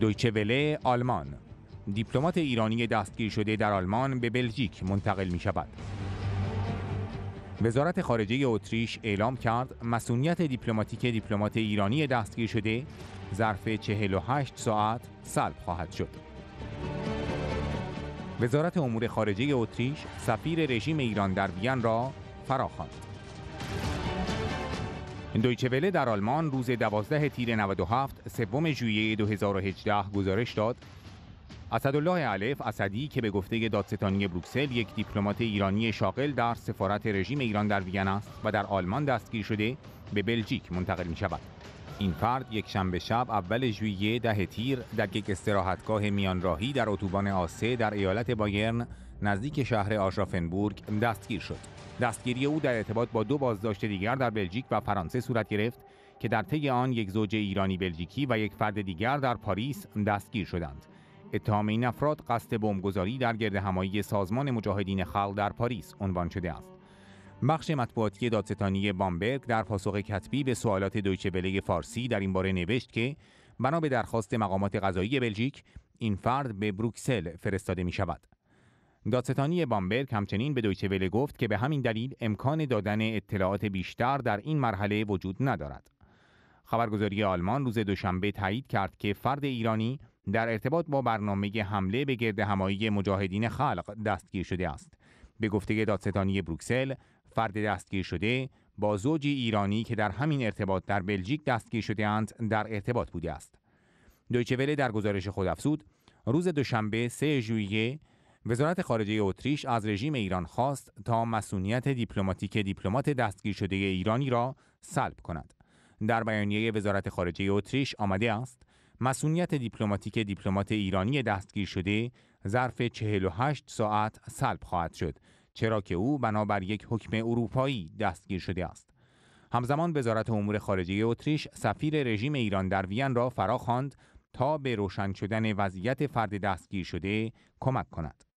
دویچه وله آلمان دیپلمات ایرانی دستگیر شده در آلمان به بلژیک منتقل می شود وزارت خارجه اتریش اعلام کرد مسئولیت دیپلماتیک دیپلمات ایرانی دستگیر شده ظرف 48 ساعت سلب خواهد شد وزارت امور خارجه اتریش سفیر رژیم ایران در وین را فراخواند دویچه وله در آلمان روز 12 تیر 97 سوم ژوئیه 2018 گزارش داد اسدالله علف اسدی که به گفته دادستانی بروکسل یک دیپلمات ایرانی شاغل در سفارت رژیم ایران در وین است و در آلمان دستگیر شده به بلژیک منتقل می شود این فرد یک شنبه شب اول ژوئیه ده تیر در یک استراحتگاه میانراهی در اتوبان آسه در ایالت بایرن نزدیک شهر آشرافنبورگ دستگیر شد. دستگیری او در ارتباط با دو بازداشت دیگر در بلژیک و فرانسه صورت گرفت که در طی آن یک زوج ایرانی بلژیکی و یک فرد دیگر در پاریس دستگیر شدند. اتهام این افراد قصد بمبگذاری در همایی سازمان مجاهدین خلق در پاریس عنوان شده است. بخش مطبوعاتی دادستانی بامبرگ در پاسخ کتبی به سوالات دویچه بله فارسی در این باره نوشت که بنا به درخواست مقامات قضایی بلژیک این فرد به بروکسل فرستاده می شود. دادستانی بامبرگ همچنین به دویچه بله گفت که به همین دلیل امکان دادن اطلاعات بیشتر در این مرحله وجود ندارد. خبرگزاری آلمان روز دوشنبه تایید کرد که فرد ایرانی در ارتباط با برنامه حمله به گرد همایی مجاهدین خلق دستگیر شده است. به گفته دادستانی بروکسل فرد دستگیر شده با زوجی ایرانی که در همین ارتباط در بلژیک دستگیر شده اند در ارتباط بوده است. دویچه در گزارش خود افزود روز دوشنبه 3 ژوئیه وزارت خارجه اتریش از رژیم ایران خواست تا مسئولیت دیپلماتیک دیپلمات دستگیر شده ایرانی را سلب کند. در بیانیه وزارت خارجه اتریش آمده است مسئولیت دیپلماتیک دیپلمات ایرانی دستگیر شده ظرف 48 ساعت سلب خواهد شد چرا که او بنابر یک حکم اروپایی دستگیر شده است همزمان وزارت امور خارجه اتریش سفیر رژیم ایران در وین را فرا خواند تا به روشن شدن وضعیت فرد دستگیر شده کمک کند